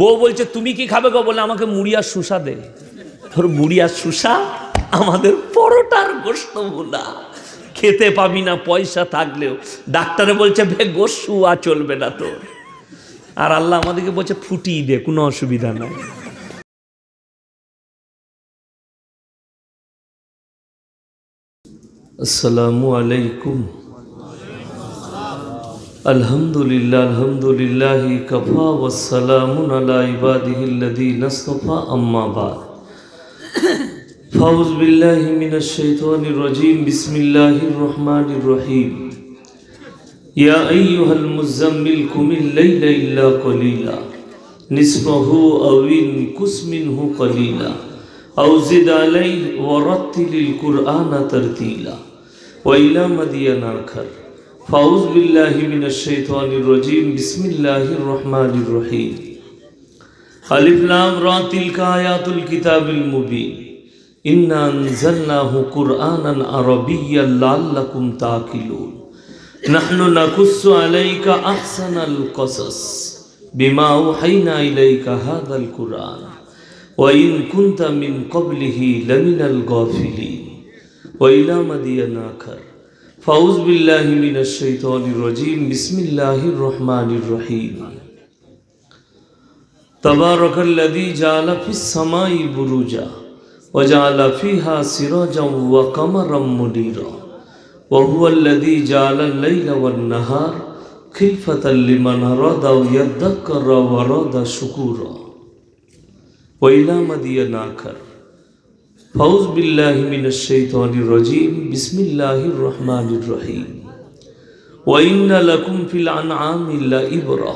বউ বলছে তুমি কি খাবে গো বলে আমাকে মুড়ি আর সুসা দে তোর মুড়ি আর সুসা আমাদের পরোটার গোস্ত ভোলা খেতে পাবি না পয়সা থাকলেও ডাক্তারে বলছে বে গোসুয়া চলবে না তোর আর আল্লাহ আমাদেরকে বলছে ফুটিয়ে দে কোনো অসুবিধা নাই আসসালামু আলাইকুম الحمد لله الحمد لله كفى والسلام على عباده الذين اصطفى أما بعد فأعوذ بالله من الشيطان الرجيم بسم الله الرحمن الرحيم يا أيها المزمل قم الليل إلا قليلا نصفه أو انكس منه قليلا أو زد عليه ورتل القرآن ترتيلا وإلى مدين آخر فاعوذ بالله من الشيطان الرجيم بسم الله الرحمن الرحيم خلف لام را تلك آيات الكتاب المبين إنا أنزلناه قرآنا عربيا لعلكم تعقلون نحن نقص عليك أحسن القصص بما أوحينا إليك هذا القرآن وإن كنت من قبله لمن الغافلين وإلى مدين آخر فاوز بالله من الشيطان الرجيم بسم الله الرحمن الرحيم تبارك الذي جعل في السماء بروجا وجعل فيها سراجا وقمرا منيرا وهو الذي جعل الليل والنهار خلفة لمن أراد ويذكر وأراد شكورا وإلى مدينة آخر ফাউজ بالله من الشيطان الرجيم بسم الله الرحمن الرحيم وإن لكم في আনআমি إلا ইবরা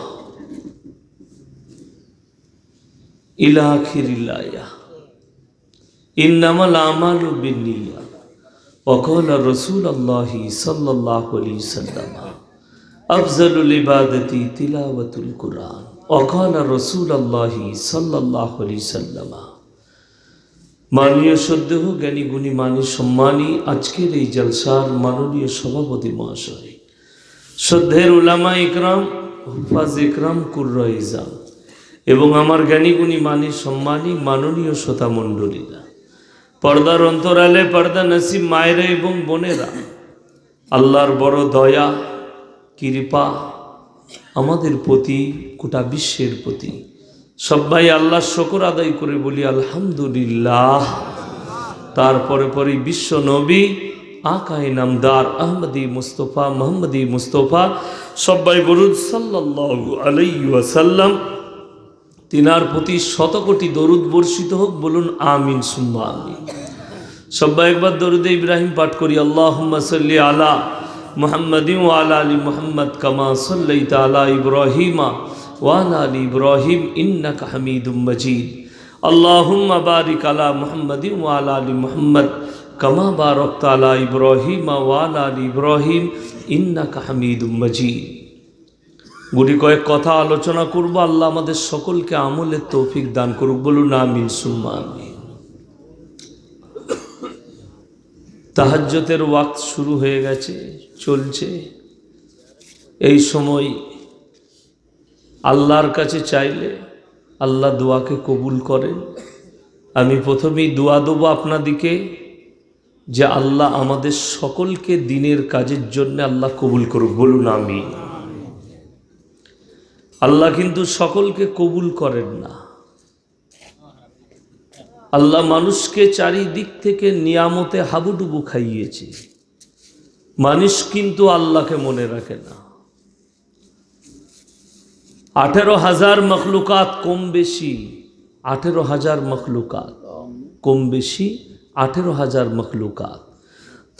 إلى آخر الآية إنما الأعمال بالنية وقال رسول الله صلى الله عليه وسلم أفضل العبادة تلاوة القرآن وقال رسول الله صلى الله عليه وسلم মাননীয় সদ্দেহ জ্ঞানী গুণী মানি সম্মানী আজকের এই জলসার মাননীয় সভাপতি মহাশয় শ্রদ্ধের উলামা ইকরাম হুফাজ ইকরাম কুর্রা ইজাম এবং আমার জ্ঞানী গুণী মানি সম্মানী মাননীয় শ্রোতা মণ্ডলীরা পর্দার অন্তরালে পর্দা নাসিব মায়েরা এবং বোনেরা আল্লাহর বড় দয়া কৃপা আমাদের প্রতি গোটা বিশ্বের প্রতি সবাই আল্লাহ শকর আদায় করে বলি আলহামদুলিল্লাহ তারপরে পরে বিশ্ব নবী আকাই নামদার আহমদি মুস্তফা মোহাম্মদি মুস্তফা সব্বাই বরুদ সাল্লাহ আলাইসাল্লাম তিনার প্রতি শত কোটি দরুদ বর্ষিত হোক বলুন আমিন সুম্মা আমিন সব্বাই একবার দরুদে ইব্রাহিম পাঠ করি আল্লাহ সাল্লি আলা মোহাম্মদিম আলা আলী মোহাম্মদ কামা সাল্লাই তালা ইব্রাহিমা ওয়ান আল ইব্রাহিম ইন্না কাহমিদুম মজিদ اللهم بارك আলা محمد وعلى আলী محمد كما বারক তালা ابراهيم وعلى ال ابراهيم انك حميد مجيد গুটি কয়েক কথা আলোচনা করব আল্লাহ আমাদের সকলকে আমলের তৌফিক দান করুক বলুন আমিন সুম্মা আমিন তাহাজ্যতের ওয়াক্ত শুরু হয়ে গেছে চলছে এই সময় আল্লাহর কাছে চাইলে আল্লাহ দোয়াকে কবুল করেন আমি প্রথমেই দোয়া দেবো আপনাদিকে যে আল্লাহ আমাদের সকলকে দিনের কাজের জন্য আল্লাহ কবুল করুক বলুন আমি আল্লাহ কিন্তু সকলকে কবুল করেন না আল্লাহ মানুষকে চারিদিক থেকে নিয়ামতে হাবুডুবু খাইয়েছে মানুষ কিন্তু আল্লাহকে মনে রাখে না আঠেরো হাজার মখলুকাত কম বেশি আঠেরো হাজার মখলুকাত কম বেশি আঠেরো হাজার মখলুকাত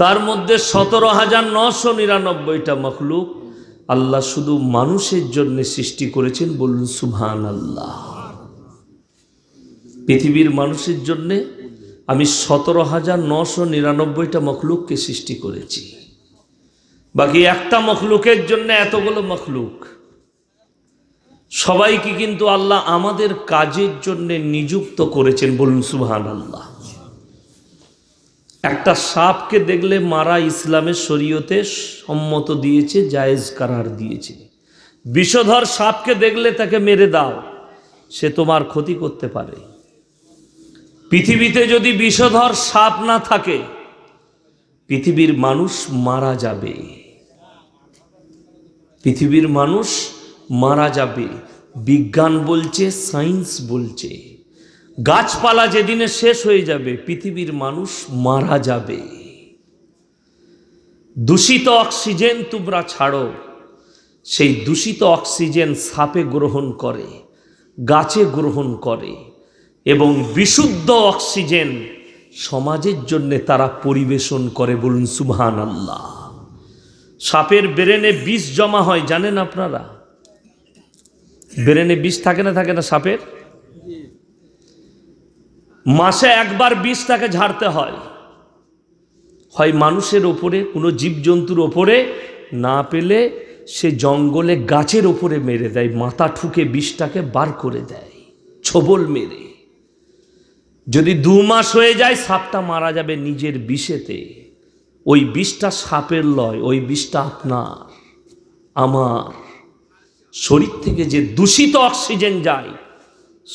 তার মধ্যে সতেরো হাজার নশো নিরানব্বইটা মখলুক আল্লাহ শুধু মানুষের জন্য সৃষ্টি করেছেন বলুন সুভান আল্লাহ পৃথিবীর মানুষের জন্যে আমি সতেরো হাজার নশো নিরানব্বইটা মখলুককে সৃষ্টি করেছি বাকি একটা মখলুকের জন্য এতগুলো মখলুক সবাইকে কিন্তু আল্লাহ আমাদের কাজের জন্য নিযুক্ত করেছেন বলুন সুবহান আল্লাহ একটা সাপকে দেখলে মারা ইসলামের শরীয়তে সম্মত দিয়েছে জায়েজ কারার দিয়েছে বিষধর সাপকে দেখলে তাকে মেরে দাও সে তোমার ক্ষতি করতে পারে পৃথিবীতে যদি বিষধর সাপ না থাকে পৃথিবীর মানুষ মারা যাবে পৃথিবীর মানুষ মারা যাবে বিজ্ঞান বলছে সায়েন্স বলছে গাছপালা যেদিনে শেষ হয়ে যাবে পৃথিবীর মানুষ মারা যাবে দূষিত অক্সিজেন তোমরা ছাড়ো সেই দূষিত অক্সিজেন সাপে গ্রহণ করে গাছে গ্রহণ করে এবং বিশুদ্ধ অক্সিজেন সমাজের জন্যে তারা পরিবেশন করে বলুন সুবহান আল্লাহ সাপের ব্রেনে বিষ জমা হয় জানেন আপনারা ব্রেনে বিষ থাকে না থাকে না সাপের মাসে একবার বিষ তাকে ঝাড়তে হয় হয় মানুষের ওপরে কোনো জীবজন্তুর ওপরে না পেলে সে জঙ্গলে গাছের ওপরে মেরে দেয় মাথা ঠুকে বিষটাকে বার করে দেয় ছবল মেরে যদি দু মাস হয়ে যায় সাপটা মারা যাবে নিজের বিষেতে ওই বিষটা সাপের লয় ওই বিষটা আপনার আমার শরীর থেকে যে দূষিত অক্সিজেন যায়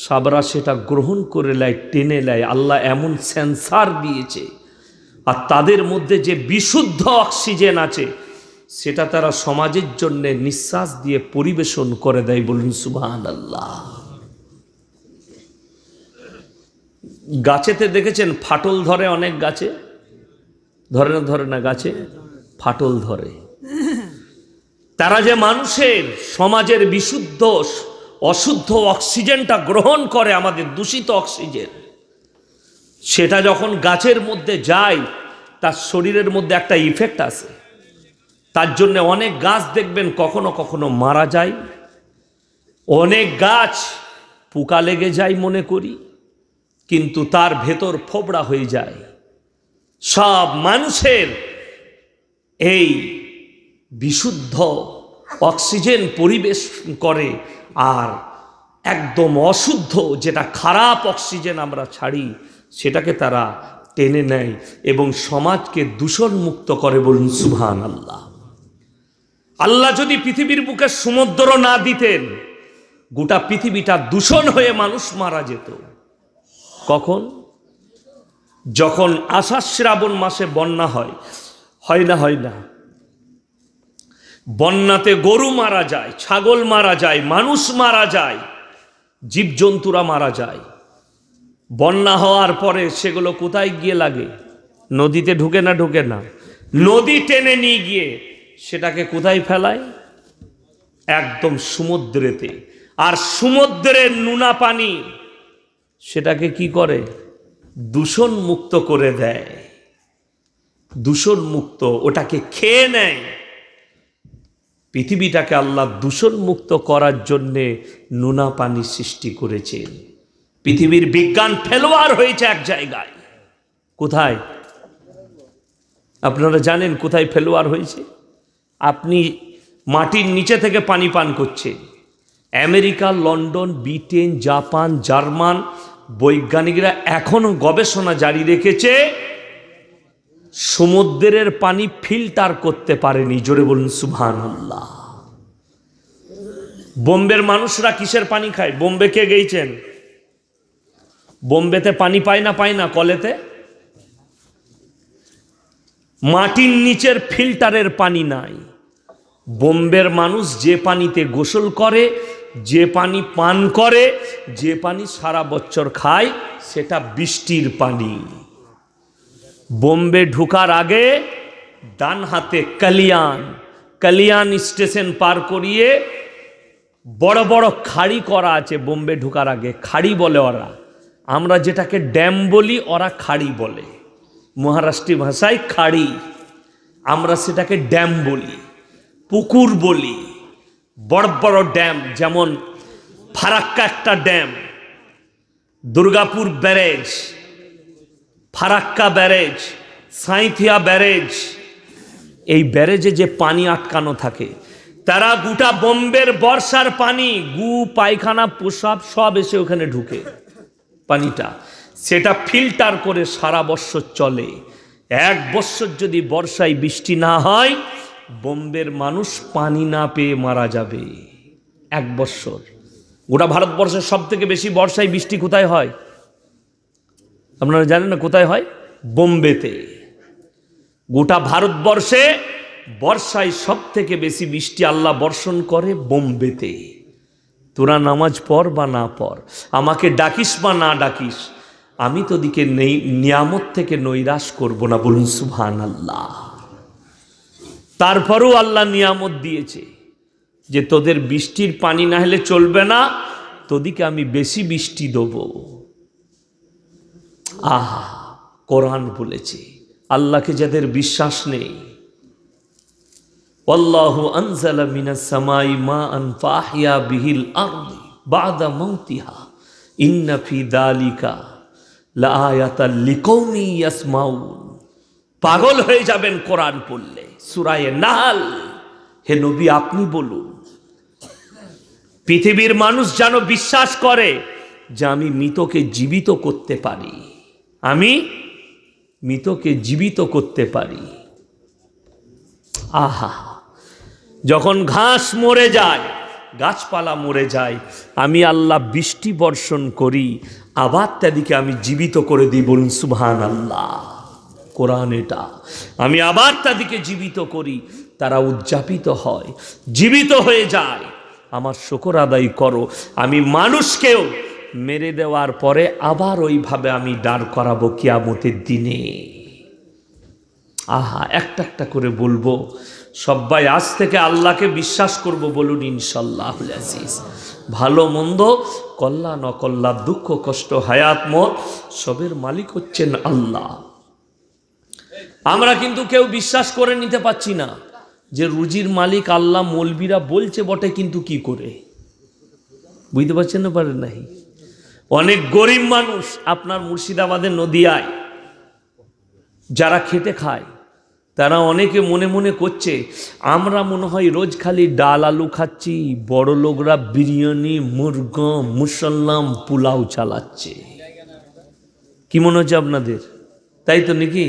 সাবরা সেটা গ্রহণ করে নেয় টেনে নেয় আল্লাহ এমন সেন্সার দিয়েছে আর তাদের মধ্যে যে বিশুদ্ধ অক্সিজেন আছে সেটা তারা সমাজের জন্য নিঃশ্বাস দিয়ে পরিবেশন করে দেয় বলুন সুবাহান আল্লাহ গাছেতে দেখেছেন ফাটল ধরে অনেক গাছে ধরে না ধরে না গাছে ফাটল ধরে তারা যে মানুষের সমাজের বিশুদ্ধ অশুদ্ধ অক্সিজেনটা গ্রহণ করে আমাদের দূষিত অক্সিজেন সেটা যখন গাছের মধ্যে যায় তার শরীরের মধ্যে একটা ইফেক্ট আছে তার জন্যে অনেক গাছ দেখবেন কখনো কখনো মারা যায় অনেক গাছ পোকা লেগে যায় মনে করি কিন্তু তার ভেতর ফোবড়া হয়ে যায় সব মানুষের এই বিশুদ্ধ অক্সিজেন পরিবেশ করে আর একদম অশুদ্ধ যেটা খারাপ অক্সিজেন আমরা ছাড়ি সেটাকে তারা টেনে নেয় এবং সমাজকে দূষণমুক্ত করে বলুন সুহান আল্লাহ আল্লাহ যদি পৃথিবীর বুকে সমুদ্র না দিতেন গোটা পৃথিবীটা দূষণ হয়ে মানুষ মারা যেত কখন যখন আষাঢ় শ্রাবণ মাসে বন্যা হয় হয় না হয় না বন্যাতে গরু মারা যায় ছাগল মারা যায় মানুষ মারা যায় জীবজন্তুরা মারা যায় বন্যা হওয়ার পরে সেগুলো কোথায় গিয়ে লাগে নদীতে ঢুকে না ঢুকে না নদী টেনে নিয়ে গিয়ে সেটাকে কোথায় ফেলায় একদম সমুদ্রেতে আর সমুদ্রের নুনা পানি সেটাকে কি করে দূষণ মুক্ত করে দেয় দূষণ মুক্ত ওটাকে খেয়ে নেয় পৃথিবীটাকে আল্লাহ দূষণমুক্ত করার জন্যে নোনা পানি সৃষ্টি করেছেন পৃথিবীর বিজ্ঞান ফেলোয়ার হয়েছে এক জায়গায় কোথায় আপনারা জানেন কোথায় ফেলোয়ার হয়েছে আপনি মাটির নিচে থেকে পানি পান করছে America London Britain Japan German বৈজ্ঞানিকরা এখনও গবেষণা জারি রেখেছে সমুদ্রের পানি ফিল্টার করতে পারেনি জোরে বলুন সুবহান আল্লাহ বোম্বের মানুষরা কিসের পানি খায় বোম্বে কে গেছেন বোম্বেতে পানি পায় না পায় না কলেতে মাটির নিচের ফিল্টারের পানি নাই বোম্বের মানুষ যে পানিতে গোসল করে যে পানি পান করে যে পানি সারা বছর খায় সেটা বৃষ্টির পানি বোম্বে ঢুকার আগে ডান হাতে কালিয়ান কালিয়ান স্টেশন পার করিয়ে বড় বড় খাড়ি করা আছে বোম্বে ঢুকার আগে খাড়ি বলে ওরা আমরা যেটাকে ড্যাম বলি ওরা খাড়ি বলে মহারাষ্ট্র ভাষায় খাড়ি আমরা সেটাকে ড্যাম বলি পুকুর বলি বড় বড় ড্যাম যেমন ফারাক্কা একটা dam Durgapur barrage Farakka barrage Sainthia barrage এই ব্যারেজে যে পানি আটকানো থাকে তারা গোটা বোম্বের বর্ষার পানি গু পায়খানা পোশাব সব এসে ওখানে ঢুকে পানিটা সেটা ফিল্টার করে সারা বছর চলে এক বছর যদি বর্ষায় বৃষ্টি না হয় বোম্বের মানুষ পানি না পেয়ে মারা যাবে এক বছর গোটা ভারতবর্ষের সব থেকে বেশি বর্ষায় বৃষ্টি কোথায় হয় আপনারা জানেন না কোথায় হয় বোম্বেতে গোটা ভারতবর্ষে বর্ষায় সব থেকে বেশি বৃষ্টি আল্লাহ বর্ষণ করে বোম্বেতে তোরা নামাজ পড় বা না পর আমাকে ডাকিস বা না ডাকিস আমি তোদিকে নেই নিয়ামত থেকে নৈরাশ করব না বলুন সুহান আল্লাহ তারপরেও আল্লাহ নিয়ামত দিয়েছে যে তোদের বৃষ্টির পানি না হলে চলবে না তোদিকে আমি বেশি বৃষ্টি দেবো আহ কোরআন বলেছে আল্লাহকে যাদের বিশ্বাস নেই পাগল হয়ে যাবেন কোরআন পড়লে সুরায় নাহাল হে নবী আপনি বলুন পৃথিবীর মানুষ যেন বিশ্বাস করে যে আমি মৃতকে জীবিত করতে পারি আমি মৃতকে জীবিত করতে পারি আহা যখন ঘাস মরে যায় গাছপালা মরে যায় আমি আল্লাহ বৃষ্টি বর্ষণ করি আবার তাদিকে আমি জীবিত করে দিই বলুন সুহান আল্লাহ কোরআন এটা আমি আবার তাদিকে জীবিত করি তারা উদযাপিত হয় জীবিত হয়ে যায় আমার শকর আদায় করো আমি মানুষকেও মেরে দেওয়ার পরে আবার ওইভাবে আমি দাঁড় করাবো কিয়ামতের দিনে আহা একটা একটা করে বলবো সবাই আজ থেকে আল্লাহকে বিশ্বাস করব বলুন ইনশাল্লাহ ভালো মন্দ কল্যাণ অকল্যাণ দুঃখ কষ্ট হায়াত মত সবের মালিক হচ্ছেন আল্লাহ আমরা কিন্তু কেউ বিশ্বাস করে নিতে পাচ্ছি না যে রুজির মালিক আল্লাহ মলবিরা বলছে বটে কিন্তু কি করে বুঝতে পারছেন না পারেন নাই অনেক গরিব মানুষ আপনার মুর্শিদাবাদের নদিয়ায় যারা খেটে খায় তারা অনেকে মনে মনে করছে আমরা মনে হয় রোজ খালি ডাল আলু খাচ্ছি বড় লোকরা বিরিয়ানি মুরগ মুসল্লাম পোলাও চালাচ্ছে কি মনে হচ্ছে আপনাদের তাই তো নাকি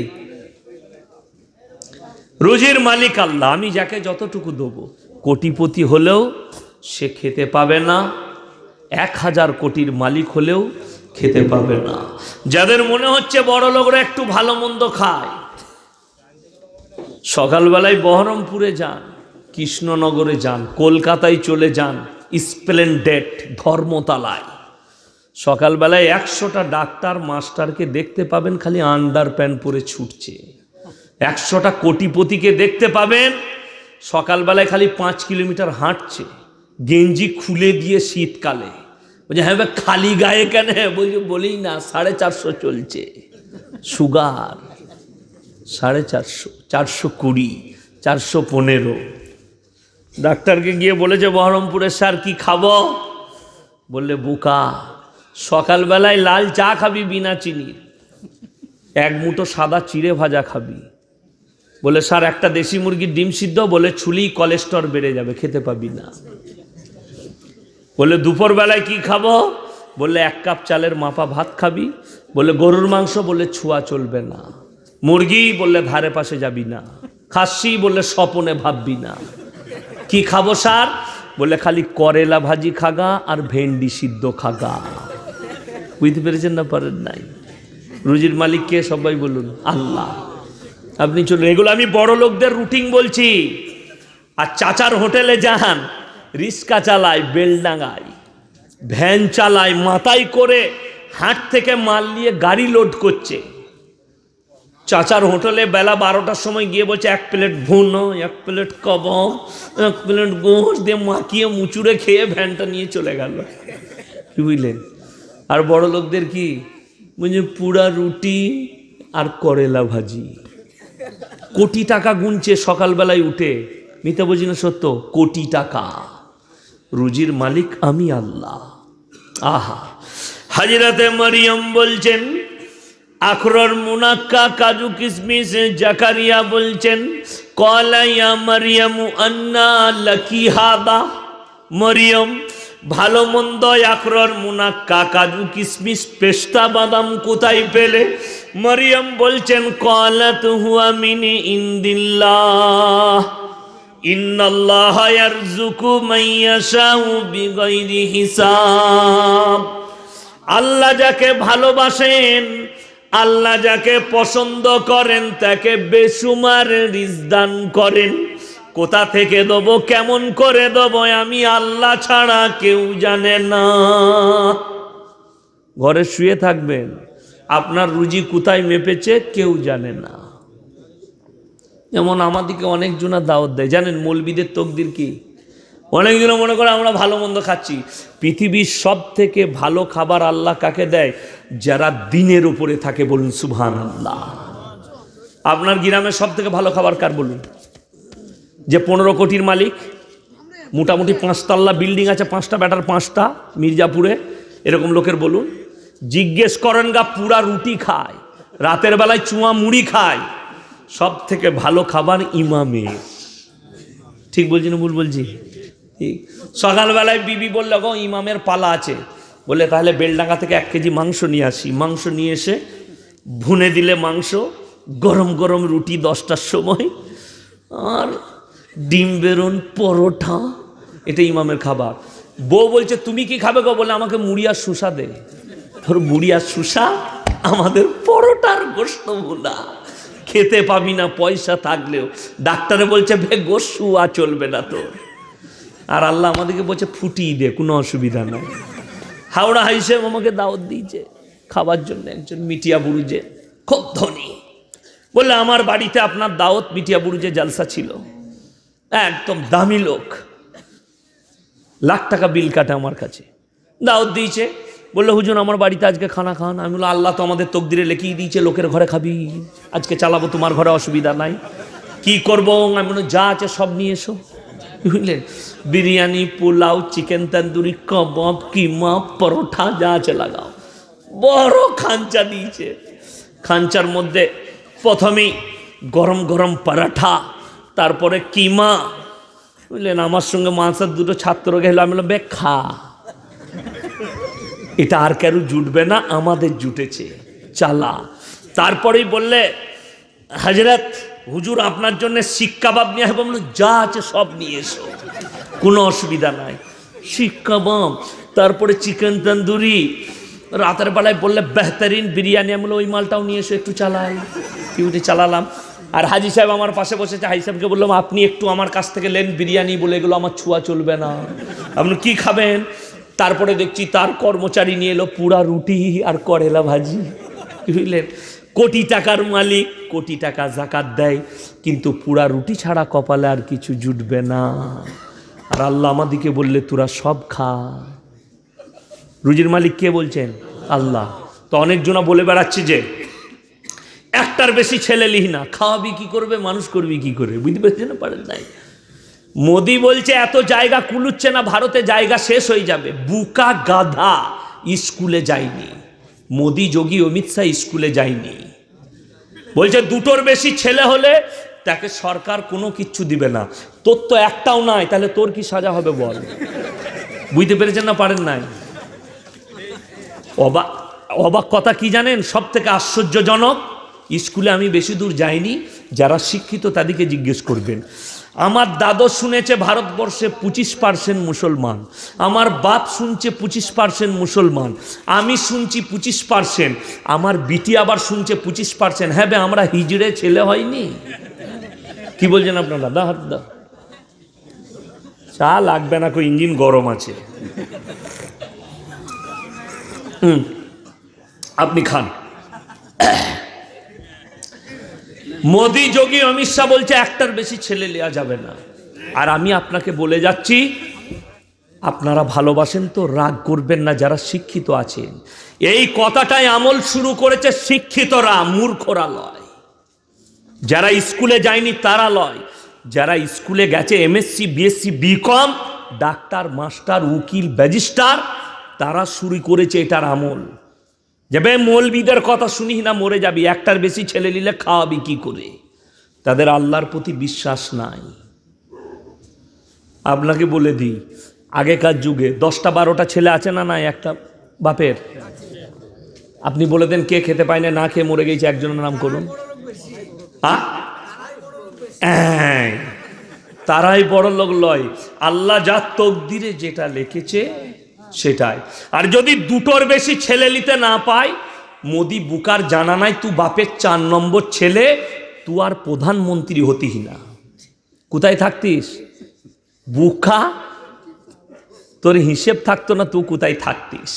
রোজের মালিক আল্লাহ আমি যাকে যতটুকু দেবো কোটিপতি হলেও সে খেতে পাবে না এক হাজার কোটির মালিক হলেও খেতে পাবে না যাদের মনে হচ্ছে বড় লোকরা একটু ভালো মন্দ খায় সকালবেলায় বহরমপুরে যান কৃষ্ণনগরে যান কলকাতায় চলে যান স্প্লেন্ডেড ধর্মতলায় সকালবেলায় একশোটা ডাক্তার মাস্টারকে দেখতে পাবেন খালি আন্ডার প্যান্ট পরে ছুটছে একশোটা কোটিপতিকে দেখতে পাবেন সকালবেলায় খালি পাঁচ কিলোমিটার হাঁটছে গেঞ্জি খুলে দিয়ে শীতকালে বলছে হ্যাঁ ভাই খালি গায়ে কেন বলছি বলি না সাড়ে চারশো চলছে সুগার সাড়ে চারশো চারশো কুড়ি চারশো পনেরো ডাক্তারকে গিয়ে বলেছে বহরমপুরে স্যার কি খাব বললে বোকা সকালবেলায় লাল চা খাবি বিনা চিনির এক মুঠো সাদা চিড়ে ভাজা খাবি বলে স্যার একটা দেশি মুরগির ডিম সিদ্ধ বলে ছুলি কলেস্টর বেড়ে যাবে খেতে পাবি না বললে দুপুরবেলায় কি খাবো বললে এক কাপ চালের মাপা ভাত খাবি বললে গরুর মাংস বললে ছুয়া চলবে না মুরগি বললে ধারে পাশে যাবি না খাসি বললে স্বপনে ভাববি না কি খাবো সার বললে খালি করেলা ভাজি খাগা আর ভেন্ডি সিদ্ধ খাগা বুঝতে পেরেছেন না পারেন নাই রুজির মালিককে সবাই বলুন আল্লাহ আপনি চলুন এগুলো আমি বড় লোকদের রুটিন বলছি আর চাচার হোটেলে যান রিস্কা চালায় বেলডাঙ্গায় ভ্যান চালায় মাথায় করে হাট থেকে মাল নিয়ে গাড়ি লোড করছে চাচার হোটেলে বেলা বারোটার সময় গিয়ে বলছে এক প্লেট ভুন এক প্লেট কবম এক প্লেট গোঁস দিয়ে মাখিয়ে মুচুড়ে খেয়ে ভ্যানটা নিয়ে চলে গেল কি বুঝলেন আর বড় লোকদের কি বলছে পুরা রুটি আর করেলা ভাজি কোটি টাকা গুনছে সকালবেলায় উঠে মিতা বুঝি না সত্য কোটি টাকা রুজির মালিক আমি আল্লাহ আহা হাজিরাতে মারিয়াম বলছেন আখরর মুনাক্কা কাজু কিসমিস জাকারিয়া বলছেন কলাইয়া মারিয়াম আন্না লাকি হাদা মরিয়ম ভালো মন্দ আখরর মুনাক্কা কাজু কিসমিস পেস্তা বাদাম কোথায় পেলে মরিয়ম বলছেন কলাত হুয়া মিনি ইন্দিল্লাহ আল্লাহ যাকে ভালোবাসেন আল্লাহ যাকে পছন্দ করেন তাকে বেসুমার রিজদান করেন কোথা থেকে দেব কেমন করে দেব আমি আল্লাহ ছাড়া কেউ জানে না ঘরে শুয়ে থাকবেন আপনার রুজি কোথায় মেপেছে কেউ জানে না যেমন আমাদেরকে অনেকজনা দাওয়াত দেয় জানেন মৌলবিদের তকদির কি অনেকজন মনে করে আমরা ভালো মন্দ খাচ্ছি পৃথিবীর সব থেকে ভালো খাবার আল্লাহ কাকে দেয় যারা দিনের উপরে থাকে বলুন সুবহান আল্লাহ আপনার গ্রামের সব থেকে ভালো খাবার কার বলুন যে পনেরো কোটির মালিক মোটামুটি পাঁচতাল্লা বিল্ডিং আছে পাঁচটা ব্যাটার পাঁচটা মির্জাপুরে এরকম লোকের বলুন জিজ্ঞেস করেন গা পুরা রুটি খায় রাতের বেলায় চুয়া মুড়ি খায় সব থেকে ভালো খাবার ইমামে ঠিক বলছি না ভুল বলছি ঠিক সকালবেলায় বিবি বললে গো ইমামের পালা আছে বলে তাহলে বেলডাঙ্গা থেকে এক কেজি মাংস নিয়ে আসি মাংস নিয়ে এসে ভুনে দিলে মাংস গরম গরম রুটি দশটার সময় আর ডিম বেরুন পরোটা এটা ইমামের খাবার বউ বলছে তুমি কি খাবে গো বলে আমাকে মুড়ি আর শুষা দে ধর মুড়ি আর শুষা আমাদের পরোটার গোস্ত বোনা খেতে পাবি না পয়সা থাকলেও ডাক্তারে বলছে গোসু আ চলবে না তো আর আল্লাহ আমাদেরকে বলছে ফুটিয়ে দে কোনো অসুবিধা নাই হাওড়া হাইসে আমাকে দাওয়াত দিয়েছে খাবার জন্য একজন মিটিয়া বুরুজে খুব ধনী বললে আমার বাড়িতে আপনার দাওয়াত মিটিয়া বুরুজে জালসা ছিল একদম দামি লোক লাখ টাকা বিল কাটে আমার কাছে দাওয়াত দিয়েছে বললো হুজুন আমার বাড়িতে আজকে খানা খান আমি বললো আল্লাহ তো আমাদের তকদিরে লেখিয়ে দিয়েছে লোকের ঘরে খাবি আজকে চালাবো তোমার ঘরে অসুবিধা নাই কি করব আমি বললো যা আছে সব নিয়ে এসো বুঝলেন বিরিয়ানি পোলাও চিকেন তন্দুরি কবাব কিমা পরোঠা যা আছে লাগাও বড় খাঞ্চা দিয়েছে খাঞ্চার মধ্যে প্রথমেই গরম গরম পরাঠা তারপরে কিমা বুঝলেন আমার সঙ্গে মাংসের দুটো ছাত্র গেল আমি বললাম বে খা এটা আর কেন জুটবে না আমাদের জুটেছে চালা তারপরেই বললে হাজরাত হুজুর আপনার জন্য শিক্ষা বাপ নিয়ে আসবো বললো যা আছে সব নিয়ে এসো কোনো অসুবিধা নাই শিক্ষা বাপ তারপরে চিকেন তন্দুরি রাতের বেলায় বললে বেহতারিন বিরিয়ানি আমি ওই মালটাও নিয়ে এসো একটু চালাই কিউটি চালালাম আর হাজি সাহেব আমার পাশে বসেছে হাজি সাহেবকে বললাম আপনি একটু আমার কাছ থেকে লেন বিরিয়ানি বলে এগুলো আমার ছোঁয়া চলবে না আপনি কি খাবেন তারপরে দেখছি তার কর্মচারী নিয়ে এলো পুরা রুটি আর করেলা ভাজি বুঝলেন কোটি টাকার মালিক কোটি টাকা জাকাত দেয় কিন্তু পুরা রুটি ছাড়া কপালে আর কিছু জুটবে না আর আল্লাহ আমাদিকে বললে তোরা সব খা রুজির মালিক কে বলছেন আল্লাহ তো অনেকজনা বলে বেড়াচ্ছে যে একটার বেশি ছেলে লিহি না খাওয়াবি কি করবে মানুষ করবি কি করবে বুঝতে পারছি না পারেন নাই মোদি বলছে এত জায়গা কুলুচ্ছে না ভারতে জায়গা শেষ হয়ে যাবে বুকা গাধা স্কুলে যায়নি মোদি যোগী অমিত শাহ স্কুলে যায়নি বলছে দুটোর বেশি ছেলে হলে তাকে সরকার কোনো কিচ্ছু দিবে না তোর তো একটাও নাই তাহলে তোর কি সাজা হবে বল বুঝতে পেরেছেন না পারেন নাই অবাক অবাক কথা কি জানেন সব থেকে আশ্চর্যজনক স্কুলে আমি বেশি দূর যাইনি যারা শিক্ষিত তাদেরকে জিজ্ঞেস করবেন আমার দাদু শুনেছে ভারতবর্ষে পঁচিশ পার্সেন্ট মুসলমান আমার বাপ শুনছে পঁচিশ পার্সেন্ট মুসলমান আমি শুনছি পঁচিশ পার্সেন্ট আমার বিটি আবার শুনছে পঁচিশ পার্সেন্ট হ্যাঁ আমরা হিজড়ে ছেলে হয়নি কি বলছেন আপনার দাদা হাত দা চা লাগবে না কো ইঞ্জিন গরম আছে হুম আপনি খান মোদি যোগী অমিত শাহ বলছে একটার বেশি ছেলে নেওয়া যাবে না আর আমি আপনাকে বলে যাচ্ছি আপনারা ভালোবাসেন তো রাগ করবেন না যারা শিক্ষিত আছেন এই কথাটাই আমল শুরু করেছে শিক্ষিতরা মূর্খরা লয় যারা স্কুলে যায়নি তারা লয় যারা স্কুলে গেছে MSc BSc BCom doctor master উকিল ব্যাজিস্টার তারা শুরু করেছে এটার আমল যাবে মৌলবিদের কথা শুনি না মরে যাবি একটার বেশি ছেলে নিলে খাওয়াবি কি করে তাদের আল্লাহর প্রতি বিশ্বাস নাই আপনাকে বলে দিই আগেকার যুগে দশটা বারোটা ছেলে আছে না নাই একটা বাপের আপনি বলে দেন কে খেতে পায় না না খেয়ে মরে গেছে একজনের নাম করুন হ্যাঁ। তারাই বড় লোক লয় আল্লাহ যা তকদিরে যেটা লিখেছে সেটাই আর যদি দুটোর বেশি ছেলে নিতে না পায় মোদি বুকার জানা নাই তু বাপের চার নম্বর ছেলে তু আর প্রধানমন্ত্রী হতিস না কোথায় থাকতিস বুকা তোর হিসেব থাকতো না তু কোথায় থাকতিস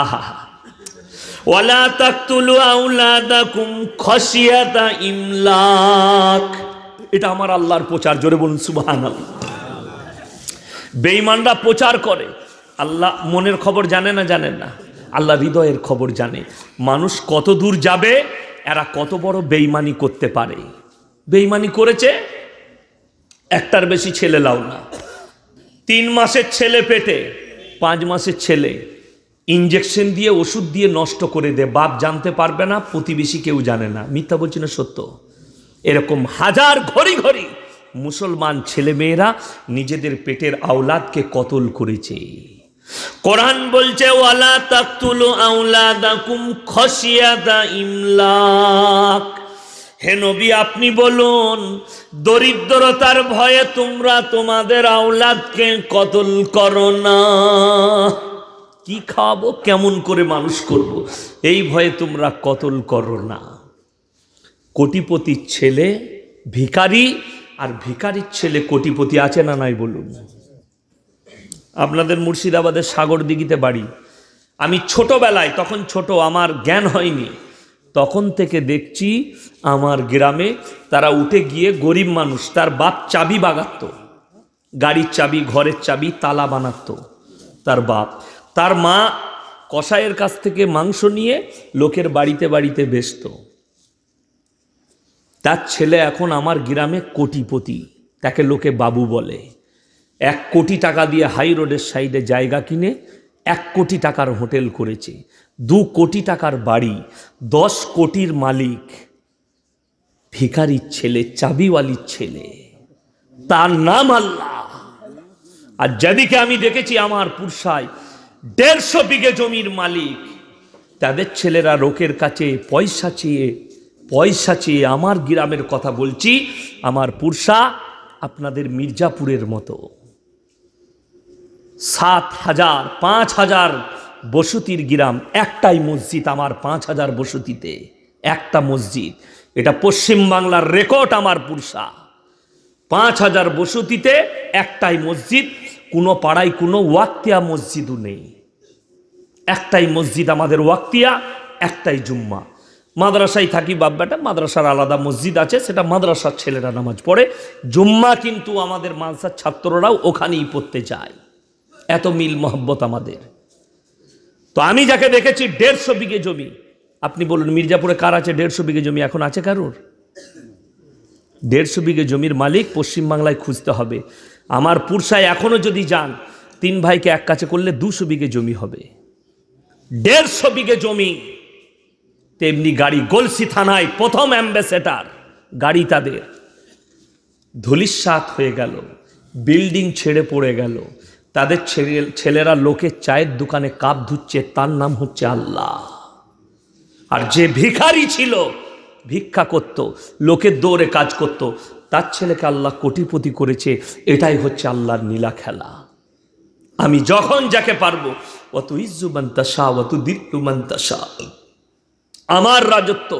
আহা এটা আমার আল্লাহর প্রচার জোরে বলুন সুবাহ বেইমানরা প্রচার করে আল্লাহ মনের খবর জানে না জানেন না আল্লাহ হৃদয়ের খবর জানে মানুষ কত দূর যাবে এরা কত বড় বেইমানি করতে পারে বেইমানি করেছে একটার বেশি ছেলে লাও না তিন মাসের ছেলে পেটে পাঁচ মাসের ছেলে ইঞ্জেকশন দিয়ে ওষুধ দিয়ে নষ্ট করে দে বাপ জানতে পারবে না প্রতিবেশী কেউ জানে না মিথ্যা বলছি না সত্য এরকম হাজার ঘড়ি ঘড়ি মুসলমান ছেলেমেয়েরা নিজেদের পেটের আওলাদকে কতল করেছে কোরআন বলছে ওয়ালা তাকতুলু আউলাদাকুম খসিয়াদা ইমলাক হে নবী আপনি বলুন দরিদ্রতার ভয়ে তোমরা তোমাদের আওলাদকে কতল করো না কি খাওয়াবো কেমন করে মানুষ করব। এই ভয়ে তোমরা কতল করো না কোটিপতির ছেলে ভিকারি আর ভিকারির ছেলে কোটিপতি আছে না নাই বলুন আপনাদের মুর্শিদাবাদের সাগর দিঘিতে বাড়ি আমি ছোটবেলায় তখন ছোট আমার জ্ঞান হয়নি তখন থেকে দেখছি আমার গ্রামে তারা উঠে গিয়ে গরিব মানুষ তার বাপ চাবি বাগাত গাড়ির চাবি ঘরের চাবি তালা বানাত তার বাপ তার মা কষায়ের কাছ থেকে মাংস নিয়ে লোকের বাড়িতে বাড়িতে বেসত তার ছেলে এখন আমার গ্রামে কোটিপতি তাকে লোকে বাবু বলে এক কোটি টাকা দিয়ে হাই রোডের সাইডে জায়গা কিনে এক কোটি টাকার হোটেল করেছে দু কোটি টাকার বাড়ি দশ কোটির মালিক ভিখারির ছেলে চাবিওয়ালির ছেলে তার নাম আল্লাহ আর যাদিকে আমি দেখেছি আমার পুরসায় দেড়শো বিঘে জমির মালিক তাদের ছেলেরা রোকের কাছে পয়সা চেয়ে পয়সা চেয়ে আমার গ্রামের কথা বলছি আমার পুরসা আপনাদের মির্জাপুরের মতো সাত হাজার পাঁচ হাজার বসতির গ্রাম একটাই মসজিদ আমার পাঁচ হাজার বসতিতে একটা মসজিদ এটা পশ্চিম বাংলার রেকর্ড আমার পুরসা পাঁচ হাজার বসতিতে একটাই মসজিদ কোনো পাড়ায় কোনো ওয়াক্তিয়া মসজিদও নেই একটাই মসজিদ আমাদের ওয়াক্তিয়া একটাই জুম্মা মাদ্রাসায় থাকি বাব্বাটা মাদ্রাসার আলাদা মসজিদ আছে সেটা মাদ্রাসার ছেলেরা নামাজ পড়ে জুম্মা কিন্তু আমাদের মানসার ছাত্ররাও ওখানেই পড়তে যায় এত মিল মহব্বত আমাদের তো আমি যাকে দেখেছি দেড়শো বিঘে জমি আপনি বলুন মির্জাপুরে কার আছে দেড়শো বিঘে জমি এখন আছে কারুর দেড়শো বিঘে জমির মালিক পশ্চিমবাংলায় খুঁজতে হবে আমার পুরসায় এখনও যদি যান তিন ভাইকে এক কাছে করলে দুশো বিঘে জমি হবে দেড়শো বিঘে জমি তেমনি গাড়ি গলসি থানায় প্রথম অ্যাম্বাসেডার গাড়ি তাদের ধুলিস হয়ে গেল বিল্ডিং ছেড়ে পড়ে গেল তাদের ছেলেরা লোকে চায়ের দোকানে কাপ ধুচ্ছে তার নাম হচ্ছে আল্লাহ আর যে ভিখারি ছিল ভিক্ষা করত লোকের দৌড়ে কাজ করত তার ছেলেকে আল্লাহ কোটিপতি করেছে এটাই হচ্ছে আল্লাহর নীলা খেলা আমি যখন যাকে পারবো অত ইজ্জু মান্তাসা অত দিল্লু মান্তাসা আমার রাজত্ব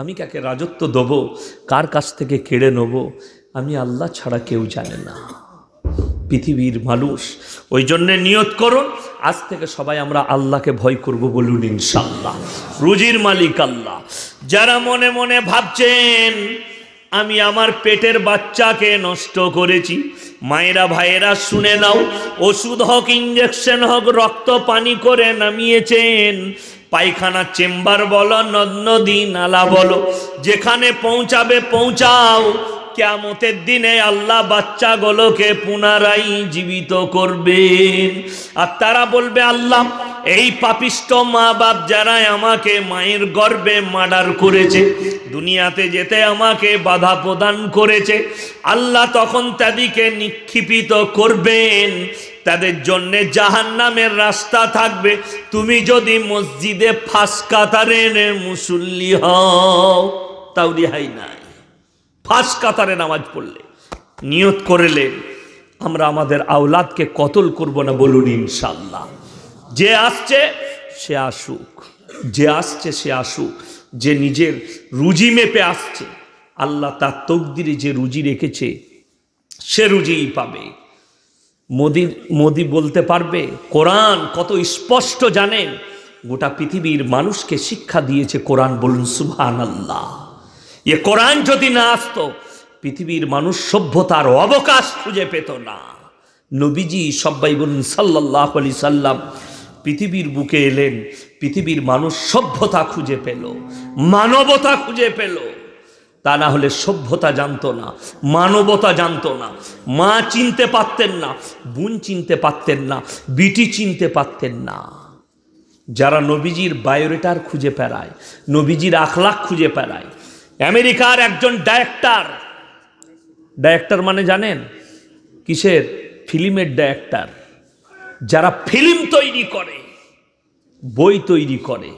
আমি কাকে রাজত্ব দেবো কার কাছ থেকে কেড়ে নেব আমি আল্লাহ ছাড়া কেউ জানে না পৃথিবীর মানুষ ওই জন্যে নিয়ত করুন আজ থেকে সবাই আমরা আল্লাহকে ভয় করব বলুন ইনশাল্লাহ রুজির মালিক আল্লাহ যারা মনে মনে ভাবছেন আমি আমার পেটের বাচ্চাকে নষ্ট করেছি মায়েরা ভাইয়েরা শুনে নাও ওষুধ হোক ইঞ্জেকশন হোক রক্ত পানি করে নামিয়েছেন পায়খানা চেম্বার বলো নদ নদী নালা বলো যেখানে পৌঁছাবে পৌঁছাও কেয়ামতের দিনে আল্লাহ বাচ্চাগুলোকে পুনরায় জীবিত করবেন আর তারা বলবে আল্লাহ এই পাপিষ্ট মা বাপ যারাই আমাকে মায়ের গর্বে মার্ডার করেছে দুনিয়াতে যেতে আমাকে বাধা প্রদান করেছে আল্লাহ তখন তাদেরকে নিক্ষিপিত করবেন তাদের জন্য জাহান নামের রাস্তা থাকবে তুমি যদি মসজিদে ফাঁস কাতারেন মুসল্লি হও তাও রেহাই নাই ফাঁস কাতারে নামাজ পড়লে নিয়ত করেলে আমরা আমাদের আওলাদকে কতল করব না বলুন ইনশাল্লাহ যে আসছে সে আসুক যে আসছে সে আসুক যে নিজের রুজি মেপে আসছে আল্লাহ তার তকদিরে যে রুজি রেখেছে সে রুজিই পাবে মোদি মোদি বলতে পারবে কোরআন কত স্পষ্ট জানেন গোটা পৃথিবীর মানুষকে শিক্ষা দিয়েছে কোরআন বলুন সুবহান আল্লাহ এ কোরআন যদি না আসতো পৃথিবীর মানুষ সভ্যতার অবকাশ খুঁজে পেত না নবীজি সব্বাই বলুন সাল্লাহ আলি সাল্লাম পৃথিবীর বুকে এলেন পৃথিবীর মানুষ সভ্যতা খুঁজে পেল মানবতা খুঁজে পেল তা না হলে সভ্যতা জানতো না মানবতা জানতো না মা চিনতে পারতেন না বোন চিনতে পারতেন না বিটি চিনতে পারতেন না যারা নবীজির বায়োরেটার খুঁজে পেরায় নবীজির আখলাখ খুঁজে পেরায় আমেরিকার একজন ডাইরেক্টর ডাইরেক্টর মানে জানেন কিসের ফিল্মের ডাইরেক্টর যারা ফিল্ম তৈরি করে বই তৈরি করে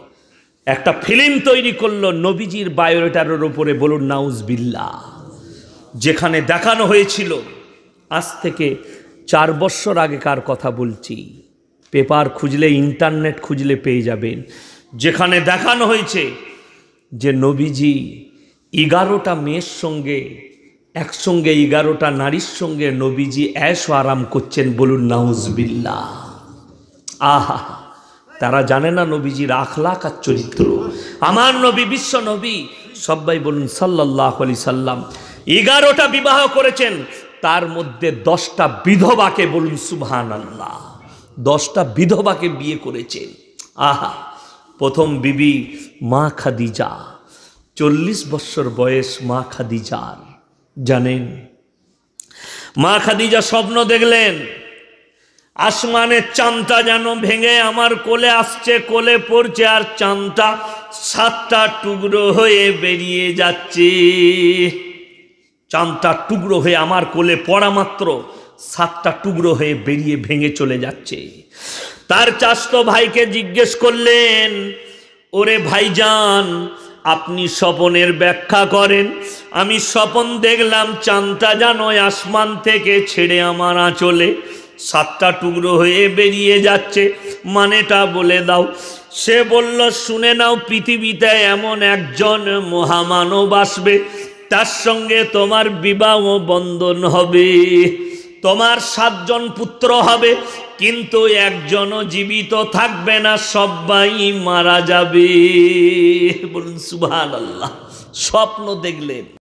একটা ফিল্ম তৈরি করলো নবীজির বায়োরেটারের ওপরে বলুন নাউজ বিল্লা যেখানে দেখানো হয়েছিল আজ থেকে চার বছর আগেকার কথা বলছি পেপার খুঁজলে ইন্টারনেট খুঁজলে পেয়ে যাবেন যেখানে দেখানো হয়েছে যে নবীজি এগারোটা মেয়ের সঙ্গে একসঙ্গে এগারোটা নারীর সঙ্গে নবীজি অ্যাশ আরাম করছেন বলুন নাউজবিল্লা আহা তারা জানে না নবীজির আখলাক আর চরিত্র আমার নবী বিশ্ব নবী সবাই বলুন সাল্লাহ আলি সাল্লাম এগারোটা বিবাহ করেছেন তার মধ্যে দশটা বিধবাকে বলুন সুবহান আল্লাহ দশটা বিধবাকে বিয়ে করেছেন আহা প্রথম বিবি মা খাদিজা চল্লিশ বৎসর বয়স মা খাদিজার জানেন মা খাদিজা স্বপ্ন দেখলেন আসমানের চান্তা যেন ভেঙে আমার কোলে আসছে কোলে পড়ছে আর চান্তা সাতটা টুকরো হয়ে বেরিয়ে যাচ্ছে চান্তা টুকরো হয়ে আমার কোলে পড়া মাত্র সাতটা টুকরো হয়ে বেরিয়ে ভেঙে চলে যাচ্ছে তার চাস্ত ভাইকে জিজ্ঞেস করলেন ওরে ভাইজান আপনি স্বপনের ব্যাখ্যা করেন আমি স্বপন দেখলাম চাঁদটা যেন আসমান থেকে ছেড়ে আমার আঁচলে সাতটা টুকরো হয়ে বেরিয়ে যাচ্ছে মানেটা বলে দাও সে বলল শুনে নাও পৃথিবীতে এমন একজন মহামানব আসবে তার সঙ্গে তোমার বিবাহ বন্ধন হবে তোমার সাতজন পুত্র হবে কিন্তু একজনও জীবিত থাকবে না সবাই মারা যাবে বলুন সুভান আল্লাহ স্বপ্ন দেখলেন